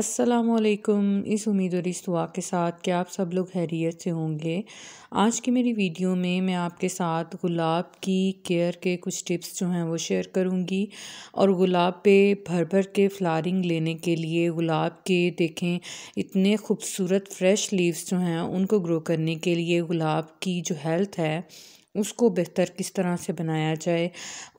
असलकुम इस उम्मीद और इस दुआ के साथ कि आप सब लोग हैरियत से होंगे आज की मेरी वीडियो में मैं आपके साथ गुलाब की केयर के कुछ टिप्स जो हैं वो शेयर करूंगी और गुलाब पे भर भर के फ्लारिंग लेने के लिए गुलाब के देखें इतने खूबसूरत फ्रेश लीव्स जो हैं उनको ग्रो करने के लिए गुलाब की जो हेल्थ है उसको बेहतर किस तरह से बनाया जाए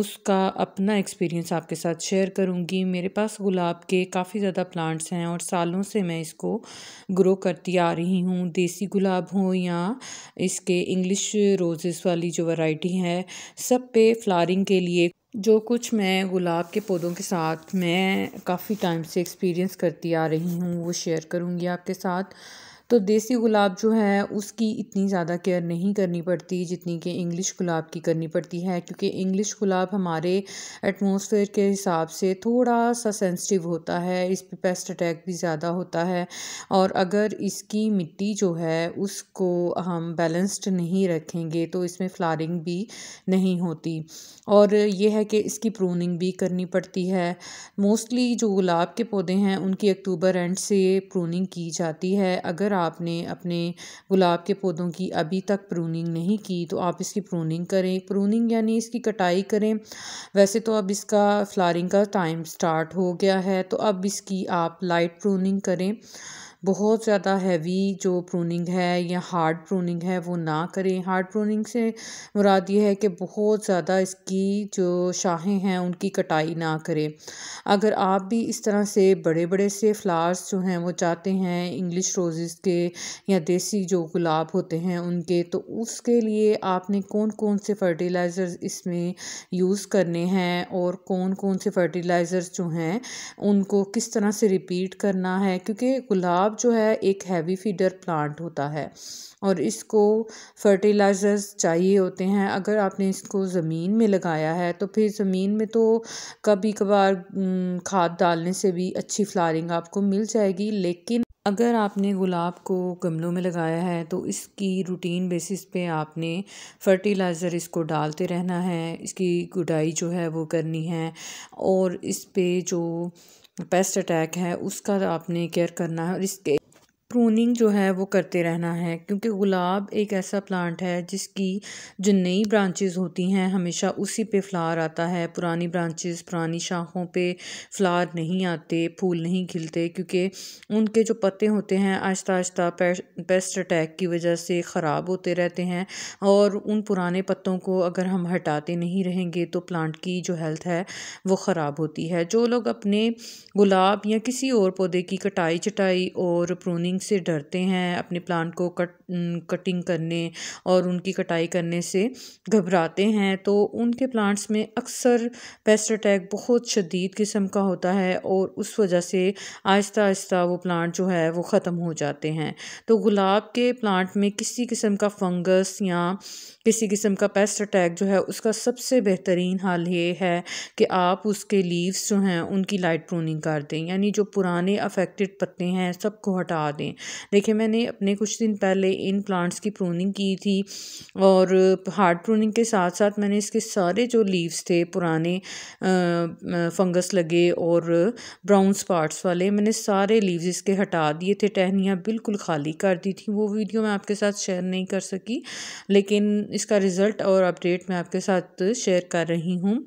उसका अपना एक्सपीरियंस आपके साथ शेयर करूंगी मेरे पास गुलाब के काफ़ी ज़्यादा प्लांट्स हैं और सालों से मैं इसको ग्रो करती आ रही हूँ देसी गुलाब हो या इसके इंग्लिश रोज़ेस वाली जो वैरायटी है सब पे फ्लारिंग के लिए जो कुछ मैं गुलाब के पौधों के साथ मैं काफ़ी टाइम से एक्सपीरियंस करती आ रही हूँ वो शेयर करूँगी आपके साथ तो देसी गुलाब जो है उसकी इतनी ज़्यादा केयर नहीं करनी पड़ती जितनी कि इंग्लिश गुलाब की करनी पड़ती है क्योंकि इंग्लिश गुलाब हमारे एटमोसफेयर के हिसाब से थोड़ा सा सेंसिटिव होता है इस पर पेस्ट अटैक भी ज़्यादा होता है और अगर इसकी मिट्टी जो है उसको हम बैलेंस्ड नहीं रखेंगे तो इसमें फ्लारिंग भी नहीं होती और यह है कि इसकी प्रूनिंग भी करनी पड़ती है मोस्टली जो गुलाब के पौधे हैं उनकी अक्टूबर एंड से प्रूनिंग की जाती है अगर आप आपने अपने गुलाब के पौधों की अभी तक प्रूनिंग नहीं की तो आप इसकी प्रूनिंग करें प्रूनिंग यानी इसकी कटाई करें वैसे तो अब इसका फ्लारिंग का टाइम स्टार्ट हो गया है तो अब इसकी आप लाइट प्रूनिंग करें बहुत ज़्यादा हैवी जो प्रूनिंग है या हार्ड प्रूनिंग है वो ना करें हार्ड प्रूनिंग से मुराद ये है कि बहुत ज़्यादा इसकी जो शाहें हैं उनकी कटाई ना करें अगर आप भी इस तरह से बड़े बड़े से फ्लावर्स जो हैं वो चाहते हैं इंग्लिश रोज़ के या देसी जो गुलाब होते हैं उनके तो उसके लिए आपने कौन कौन से फर्टिलाइज़र्स इसमें यूज़ करने हैं और कौन कौन से फर्टिलाइज़र्स जो हैं उनको किस तरह से रिपीट करना है क्योंकि गुलाब गुलाब जो है एक हैवी फीडर प्लांट होता है और इसको फर्टिलाइज़र्स चाहिए होते हैं अगर आपने इसको ज़मीन में लगाया है तो फिर ज़मीन में तो कभी कभार खाद डालने से भी अच्छी फ्लारिंग आपको मिल जाएगी लेकिन अगर आपने गुलाब को गमलों में लगाया है तो इसकी रूटीन बेसिस पे आपने फर्टिलाइज़र इसको डालते रहना है इसकी गुडाई जो है वो करनी है और इस पे जो पेस्ट अटैक है उसका आपने केयर करना है और इसके प्रूनिंग जो है वो करते रहना है क्योंकि गुलाब एक ऐसा प्लांट है जिसकी जो नई ब्रांचेस होती हैं हमेशा उसी पे फ्लावर आता है पुरानी ब्रांचेस पुरानी शाखों पे फ्लावर नहीं आते फूल नहीं खिलते क्योंकि उनके जो पत्ते होते हैं आहिस्ता आहिस्ता पेस्ट अटैक की वजह से ख़राब होते रहते हैं और उन पुराने पत्तों को अगर हम हटाते नहीं रहेंगे तो प्लांट की जो हेल्थ है वो ख़राब होती है जो लोग अपने गुलाब या किसी और पौधे की कटाई चटाई और प्रूनिंग से डरते हैं अपने प्लांट को कट कटिंग करने और उनकी कटाई करने से घबराते हैं तो उनके प्लांट्स में अक्सर पेस्ट अटैक बहुत शदीद किस्म का होता है और उस वजह से आहिस्ता आहिस्ता वो प्लांट जो है वो ख़त्म हो जाते हैं तो गुलाब के प्लांट में किसी किस्म का फंगस या किसी किस्म का पेस्ट अटैक जो है उसका सबसे बेहतरीन हाल ये है कि आप उसके लीव्स जो हैं उनकी लाइट प्रूनिंग कर दें यानी जो पुराने अफेक्टेड पत्ते हैं सबको हटा दें करें देखिए मैंने अपने कुछ दिन पहले इन प्लांट्स की प्रूनिंग की थी और हार्ड प्रूनिंग के साथ साथ मैंने इसके सारे जो लीव्स थे पुराने फंगस लगे और ब्राउन स्पार्ट्स वाले मैंने सारे लीव्स इसके हटा दिए थे टहनियाँ बिल्कुल खाली कर दी थी वो वीडियो मैं आपके साथ शेयर नहीं कर सकी लेकिन इसका रिज़ल्ट और अपडेट मैं आपके साथ शेयर कर रही हूँ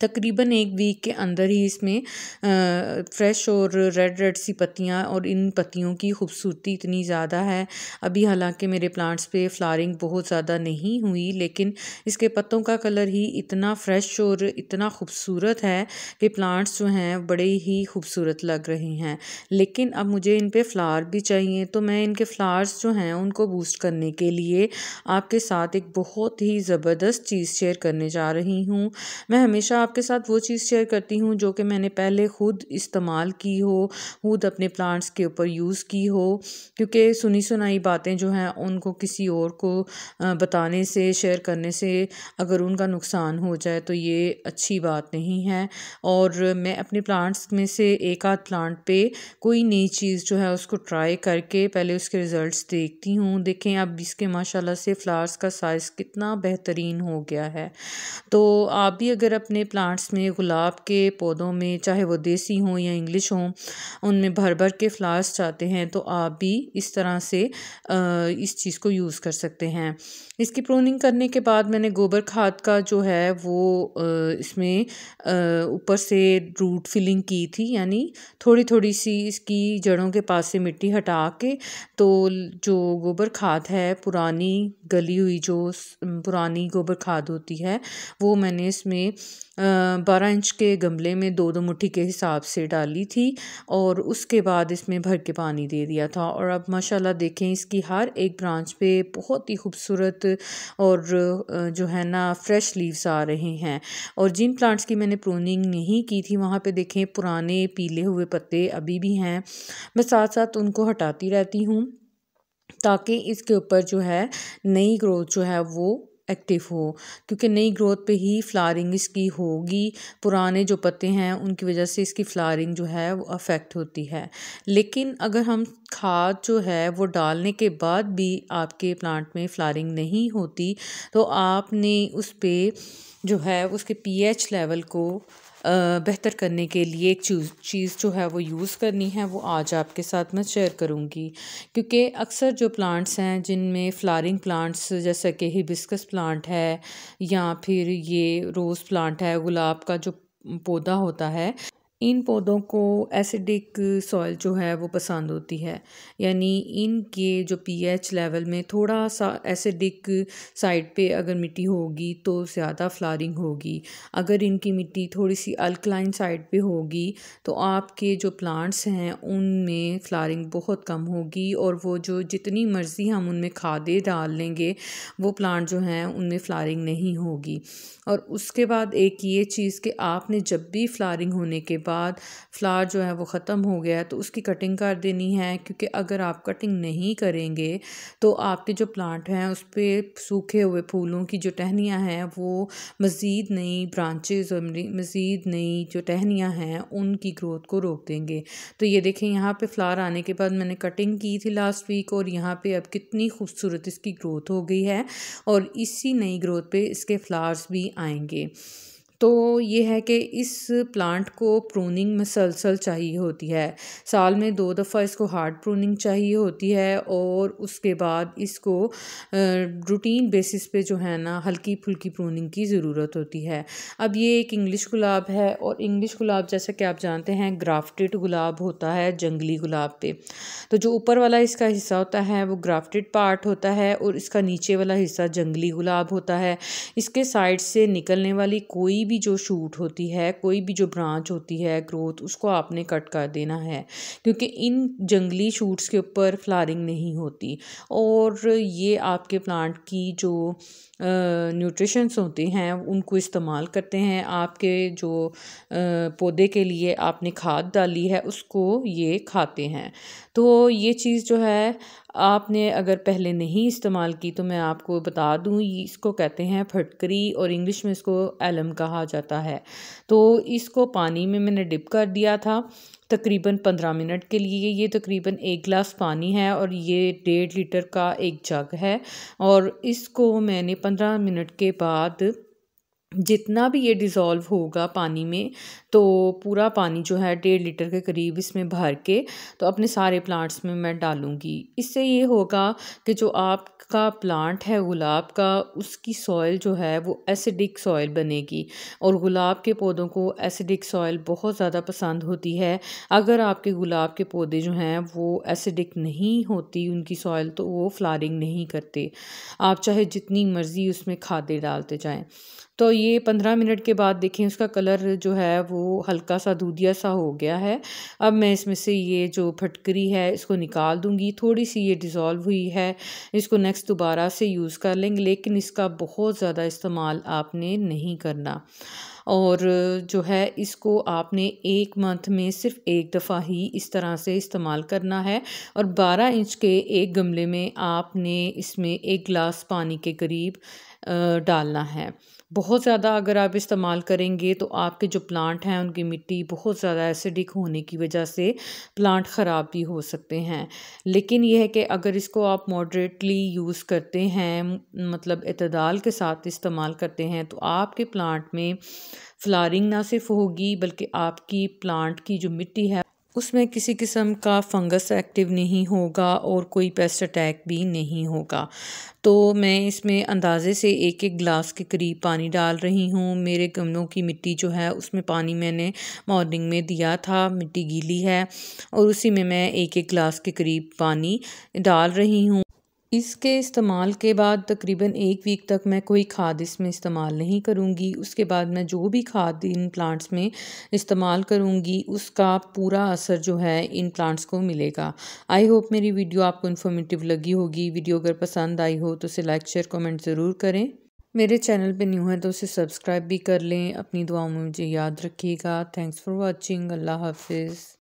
तकरीबन एक वीक के अंदर ही इसमें फ्रेश और रेड रेड सी पत्तियाँ और इन पत्तियों की खूबसूरती इतनी ज़्यादा है अभी हालांकि मेरे प्लांट्स पे फ्लारिंग बहुत ज़्यादा नहीं हुई लेकिन इसके पत्तों का कलर ही इतना फ्रेश और इतना खूबसूरत है कि प्लांट्स जो हैं बड़े ही खूबसूरत लग रहे हैं लेकिन अब मुझे इन पर फ्लावर भी चाहिए तो मैं इनके फ्लावर्स जो हैं उनको बूस्ट करने के लिए आपके साथ एक बहुत ही ज़बरदस्त चीज़ शेयर करने जा रही हूँ मैं हमेशा आपके साथ वो चीज़ शेयर करती हूँ जो कि मैंने पहले ख़ुद इस्तेमाल की हो खुद अपने प्लांट्स के ऊपर यूज़ की हो क्योंकि सुनी सुनाई बातें जो हैं उनको किसी और को बताने से शेयर करने से अगर उनका नुकसान हो जाए तो ये अच्छी बात नहीं है और मैं अपने प्लांट्स में से एक आध प्लांट पे कोई नई चीज़ जो है उसको ट्राई करके पहले उसके रिज़ल्ट देखती हूँ देखें अब इसके माशाल्लाह से फ्लावर्स का साइज़ कितना बेहतरीन हो गया है तो आप भी अगर अपने प्लांट प्लांट्स में गुलाब के पौधों में चाहे वो देसी हों या इंग्लिश हों उनमें भर भर के फ्लावर्स चाहते हैं तो आप भी इस तरह से इस चीज़ को यूज़ कर सकते हैं इसकी प्रोनिंग करने के बाद मैंने गोबर खाद का जो है वो इसमें ऊपर से रूट फिलिंग की थी यानी थोड़ी थोड़ी सी इसकी जड़ों के पास से मिट्टी हटा के तो जो गोबर खाद है पुरानी गली हुई जो पुरानी गोबर खाद होती है वो मैंने इसमें बारह इंच के गमले में दो दो मुट्ठी के हिसाब से डाली थी और उसके बाद इसमें भर के पानी दे दिया था और अब माशाल्लाह देखें इसकी हर एक ब्रांच पे बहुत ही खूबसूरत और जो है ना फ्रेश लीव्स आ रहे हैं और जिन प्लांट्स की मैंने प्रोनिंग नहीं की थी वहाँ पे देखें पुराने पीले हुए पत्ते अभी भी हैं मैं साथ साथ उनको हटाती रहती हूँ ताकि इसके ऊपर जो है नई ग्रोथ जो है वो एक्टिव हो क्योंकि नई ग्रोथ पे ही फ्लारिंग इसकी होगी पुराने जो पत्ते हैं उनकी वजह से इसकी फ्लारिंग जो है वो अफेक्ट होती है लेकिन अगर हम खाद जो है वो डालने के बाद भी आपके प्लांट में फ्लारिंग नहीं होती तो आपने उस पर जो है उसके पीएच लेवल को बेहतर करने के लिए एक चूज़ चीज़ जो है वो यूज़ करनी है वो आज आपके साथ मैं शेयर करूँगी क्योंकि अक्सर जो प्लांट्स हैं जिनमें फ्लारिंग प्लांट्स जैसे कि हिबिस्कस प्लांट है या फिर ये रोज़ प्लांट है गुलाब का जो पौधा होता है इन पौधों को एसिडिक सॉइल जो है वो पसंद होती है यानी इनके जो पीएच लेवल में थोड़ा सा एसिडिक साइड पे अगर मिट्टी होगी तो ज़्यादा फ्लारिंग होगी अगर इनकी मिट्टी थोड़ी सी अल्कलाइन साइड पे होगी तो आपके जो प्लांट्स हैं उनमें फ्लारिंग बहुत कम होगी और वो जो जितनी मर्ज़ी हम उनमें खादे डाल लेंगे वो प्लांट जो हैं उनमें फ्लारिंग नहीं होगी और उसके बाद एक ये चीज़ कि आपने जब भी फ्लारिंग होने के बाद बाद फ्लावर जो है वो ख़त्म हो गया है तो उसकी कटिंग कर देनी है क्योंकि अगर आप कटिंग नहीं करेंगे तो आपके जो प्लांट हैं उस पर सूखे हुए फूलों की जो टहनियाँ हैं वो मज़ीद नई ब्रांचेज़ और मज़ीद नई जो टहनियाँ हैं उनकी ग्रोथ को रोक देंगे तो ये देखें यहाँ पर फ्लार आने के बाद मैंने कटिंग की थी लास्ट वीक और यहाँ पर अब कितनी खूबसूरत इसकी ग्रोथ हो गई है और इसी नई ग्रोथ पर इसके फ्लावर्स भी आएंगे तो ये है कि इस प्लांट को प्रूनिंग मसलसल चाहिए होती है साल में दो दफ़ा इसको हार्ड प्रूनिंग चाहिए होती है और उसके बाद इसको रूटीन बेसिस पे जो है ना हल्की फुल्की प्रूनिंग की ज़रूरत होती है अब ये एक इंग्लिश गुलाब है और इंग्लिश गुलाब जैसा कि आप जानते हैं ग्राफ्टेड गुलाब होता है जंगली गुलाब पे तो जो ऊपर वाला इसका हिस्सा होता है वो ग्राफ्टेड पार्ट होता है और इसका नीचे वाला हिस्सा जंगली गुलाब होता है इसके साइड से निकलने वाली कोई भी जो शूट होती है कोई भी जो ब्रांच होती है ग्रोथ उसको आपने कट कर देना है क्योंकि इन जंगली शूट्स के ऊपर फ्लारिंग नहीं होती और ये आपके प्लांट की जो न्यूट्रिशंस होते हैं उनको इस्तेमाल करते हैं आपके जो पौधे के लिए आपने खाद डाली है उसको ये खाते हैं तो ये चीज़ जो है आपने अगर पहले नहीं इस्तेमाल की तो मैं आपको बता दूँ इसको कहते हैं फटकरी और इंग्लिश में इसको एलम कहा जाता है तो इसको पानी में मैंने डिप कर दिया था तकरीबन पंद्रह मिनट के लिए ये तकरीबन एक गिलास पानी है और ये डेढ़ लीटर का एक जग है और इसको मैंने पंद्रह मिनट के बाद जितना भी ये डिज़ोल्व होगा पानी में तो पूरा पानी जो है डेढ़ लीटर के करीब इसमें भर के तो अपने सारे प्लांट्स में मैं डालूँगी इससे ये होगा कि जो आपका प्लांट है गुलाब का उसकी सॉइल जो है वो एसिडिक सॉइल बनेगी और गुलाब के पौधों को एसिडिक सॉइल बहुत ज़्यादा पसंद होती है अगर आपके गुलाब के पौधे जो हैं वो एसिडिक नहीं होती उनकी सॉइल तो वो फ्लारिंग नहीं करते आप चाहे जितनी मर्ज़ी उसमें खादें डालते जाएँ तो ये पंद्रह मिनट के बाद देखें उसका कलर जो है वो हल्का सा दूधिया सा हो गया है अब मैं इसमें से ये जो फटकरी है इसको निकाल दूँगी थोड़ी सी ये डिज़ोल्व हुई है इसको नेक्स्ट दोबारा से यूज़ कर लेंगे लेकिन इसका बहुत ज़्यादा इस्तेमाल आपने नहीं करना और जो है इसको आपने एक मंथ में सिर्फ एक दफ़ा ही इस तरह से इस्तेमाल करना है और 12 इंच के एक गमले में आपने इसमें एक गिलास पानी के करीब डालना है बहुत ज़्यादा अगर आप इस्तेमाल करेंगे तो आपके जो प्लांट हैं उनकी मिट्टी बहुत ज़्यादा एसिडिक होने की वजह से प्लांट ख़राब भी हो सकते हैं लेकिन यह है कि अगर इसको आप मॉडरेटली यूज़ करते हैं मतलब अतदाल के साथ इस्तेमाल करते हैं तो आपके प्लांट में फ्लारिंग ना सिर्फ होगी बल्कि आपकी प्लांट की जो मिट्टी है उसमें किसी किस्म का फंगस एक्टिव नहीं होगा और कोई पेस्ट अटैक भी नहीं होगा तो मैं इसमें अंदाज़े से एक एक गिलास के करीब पानी डाल रही हूँ मेरे गमलों की मिट्टी जो है उसमें पानी मैंने मॉर्निंग में दिया था मिट्टी गीली है और उसी में मैं एक एक गिलास के करीब पानी डाल रही हूँ इसके इस्तेमाल के बाद तकरीबन एक वीक तक मैं कोई खाद इसमें इस्तेमाल नहीं करूँगी उसके बाद मैं जो भी खाद इन प्लांट्स में इस्तेमाल करूँगी उसका पूरा असर जो है इन प्लांट्स को मिलेगा आई होप मेरी वीडियो आपको इन्फॉर्मेटिव लगी होगी वीडियो अगर पसंद आई हो तो उसे लाइक शेयर कमेंट ज़रूर करें मेरे चैनल पर न्यू है तो उसे सब्सक्राइब भी कर लें अपनी दुआओं में मुझे याद रखिएगा थैंक्स फॉर वॉचिंग अल्लाह हाफिज़